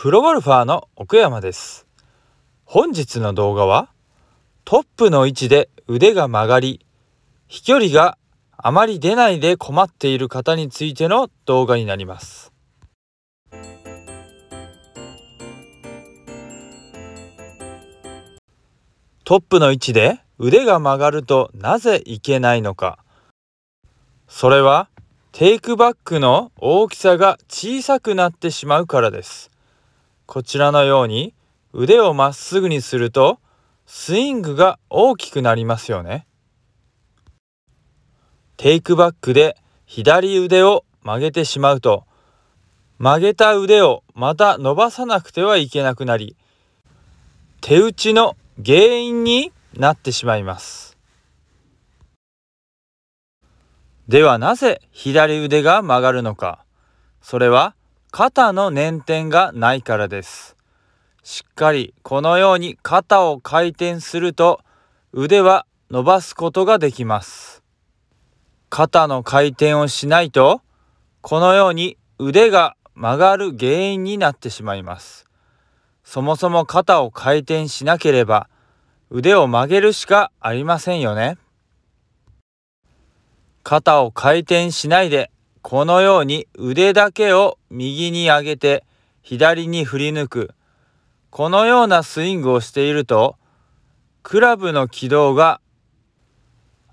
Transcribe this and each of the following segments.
プロゴルファーの奥山です本日の動画はトップの位置で腕が曲がり飛距離があまり出ないで困っている方についての動画になりますトップの位置で腕が曲がるとなぜいけないのかそれはテイクバックの大きさが小さくなってしまうからですこちらのように腕をまっすぐにするとスイングが大きくなりますよね。テイクバックで左腕を曲げてしまうと曲げた腕をまた伸ばさなくてはいけなくなり手打ちの原因になってしまいますではなぜ左腕が曲がるのかそれは肩の捻転がないからですしっかりこのように肩を回転すると腕は伸ばすことができます肩の回転をしないとこのように腕が曲がる原因になってしまいますそもそも肩を回転しなければ腕を曲げるしかありませんよね肩を回転しないでこのように腕だけを右に上げて左に振り抜くこのようなスイングをしているとクラブの軌道が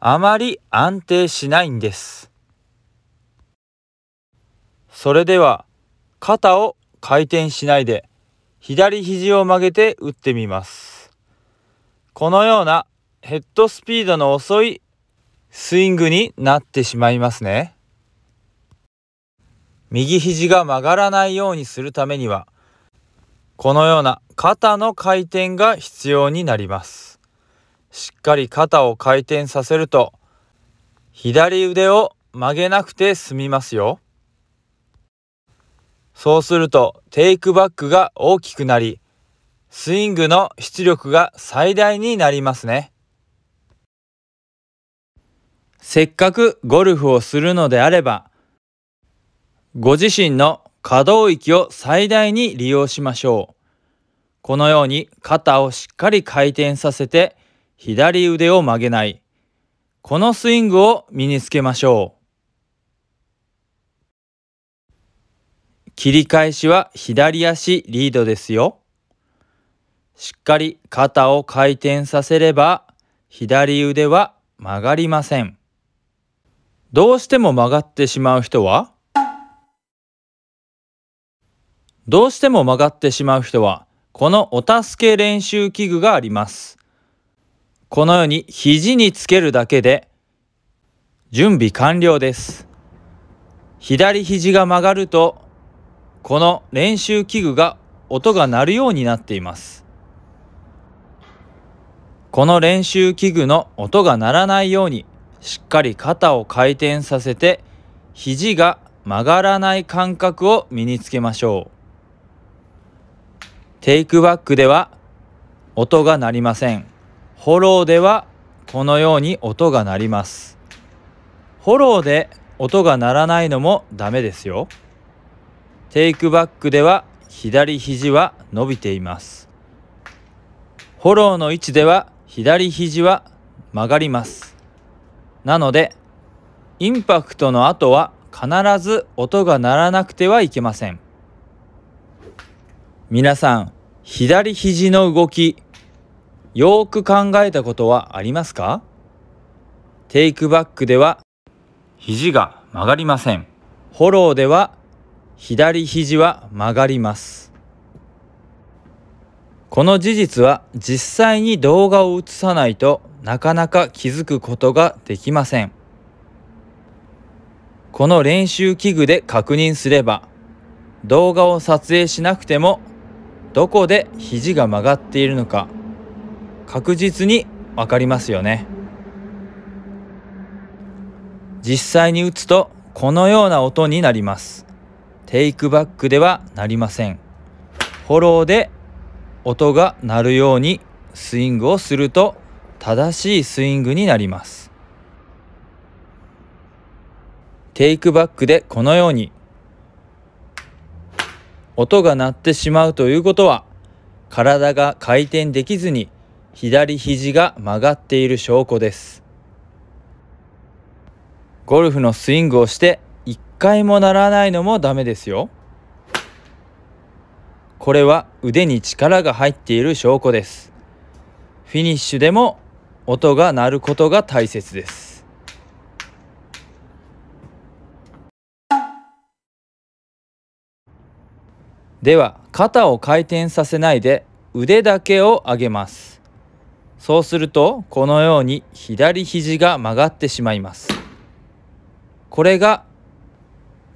あまり安定しないんですそれでは肩を回転しないで左肘を曲げて打ってみますこのようなヘッドスピードの遅いスイングになってしまいますね右肘が曲がらないようにするためにはこのような肩の回転が必要になりますしっかり肩を回転させると左腕を曲げなくて済みますよそうするとテイクバックが大きくなりスイングの出力が最大になりますねせっかくゴルフをするのであればご自身の可動域を最大に利用しましょう。このように肩をしっかり回転させて左腕を曲げない。このスイングを身につけましょう。切り返しは左足リードですよ。しっかり肩を回転させれば左腕は曲がりません。どうしても曲がってしまう人はどうしても曲がってしまう人は、このお助け練習器具があります。このように肘につけるだけで、準備完了です。左肘が曲がると、この練習器具が音が鳴るようになっています。この練習器具の音が鳴らないように、しっかり肩を回転させて、肘が曲がらない感覚を身につけましょう。テイクバックでは音が鳴りません。フォローではこのように音が鳴ります。フォローで音が鳴らないのもダメですよ。テイクバックでは左肘は伸びています。フォローの位置では左肘は曲がります。なので、インパクトの後は必ず音が鳴らなくてはいけません。皆さん、左肘の動き、よーく考えたことはありますかテイクバックでは、肘が曲がりません。フォローでは、左肘は曲がります。この事実は実際に動画を映さないとなかなか気づくことができません。この練習器具で確認すれば動画を撮影しなくてもどこで肘が曲がっているのか確実に分かりますよね実際に打つとこのような音になりますテイクバックではなりませんフォローで音が鳴るようにスイングをすると正しいスイングになりますテイクバックでこのように音が鳴ってしまうということは体が回転できずに左肘が曲がっている証拠ですゴルフのスイングをして1回もならないのもダメですよこれは腕に力が入っている証拠ですフィニッシュでも音が鳴ることが大切ですでは肩を回転させないで腕だけを上げますそうするとこのように左肘が曲がってしまいますこれが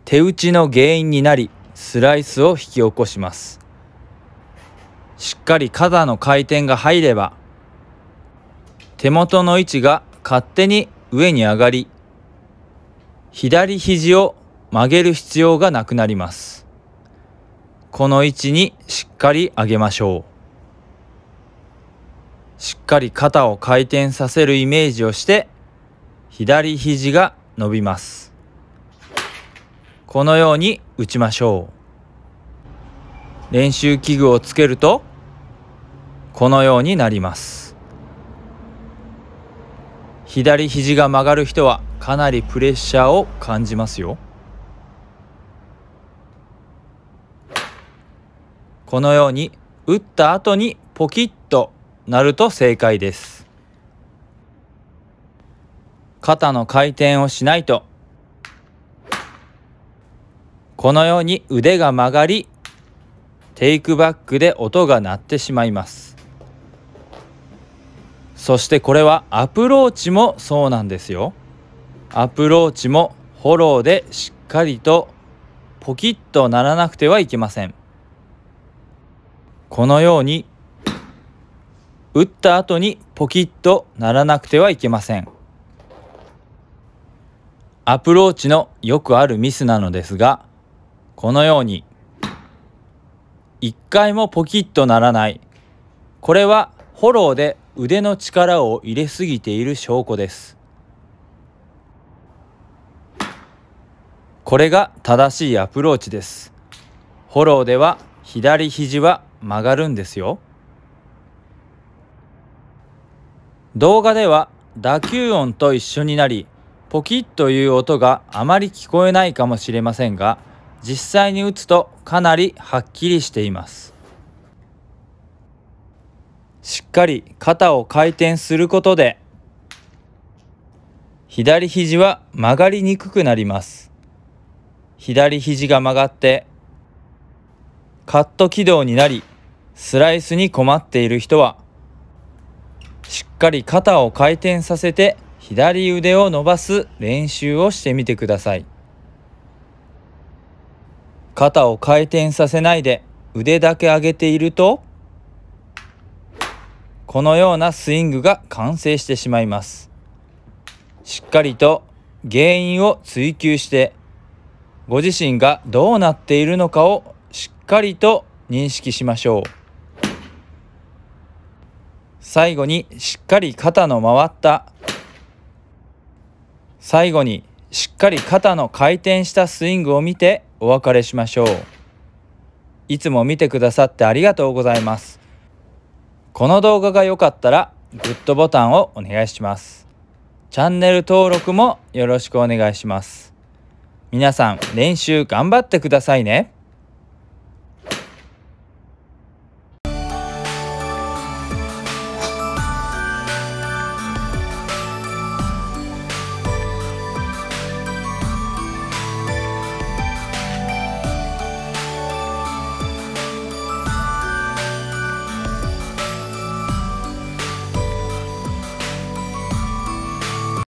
手打ちの原因になりスライスを引き起こしますしっかり肩の回転が入れば手元の位置が勝手に上に上がり左肘を曲げる必要がなくなりますこの位置にしっかり上げましょう。しっかり肩を回転させるイメージをして、左肘が伸びます。このように打ちましょう。練習器具をつけると、このようになります。左肘が曲がる人はかなりプレッシャーを感じますよ。このように打った後にポキッと鳴ると正解です肩の回転をしないとこのように腕が曲がりテイクバックで音が鳴ってしまいますそしてこれはアプローチもそうなんですよアプローチもフォローでしっかりとポキッと鳴らなくてはいけませんこのように打った後にポキッとならなくてはいけませんアプローチのよくあるミスなのですがこのように1回もポキッとならないこれはフォローで腕の力を入れすぎている証拠ですこれが正しいアプローチですフォローでは左肘は曲がるんですよ動画では打球音と一緒になりポキッという音があまり聞こえないかもしれませんが実際に打つとかなりはっきりしていますしっかり肩を回転することで左肘は曲がりにくくなります左肘が曲がってカット軌道になり、スライスに困っている人は、しっかり肩を回転させて左腕を伸ばす練習をしてみてください。肩を回転させないで腕だけ上げていると、このようなスイングが完成してしまいます。しっかりと原因を追求して、ご自身がどうなっているのかをかりと認識しましょう最後にしっかり肩の回った最後にしっかり肩の回転したスイングを見てお別れしましょういつも見てくださってありがとうございますこの動画が良かったらグッドボタンをお願いしますチャンネル登録もよろしくお願いします皆さん練習頑張ってくださいね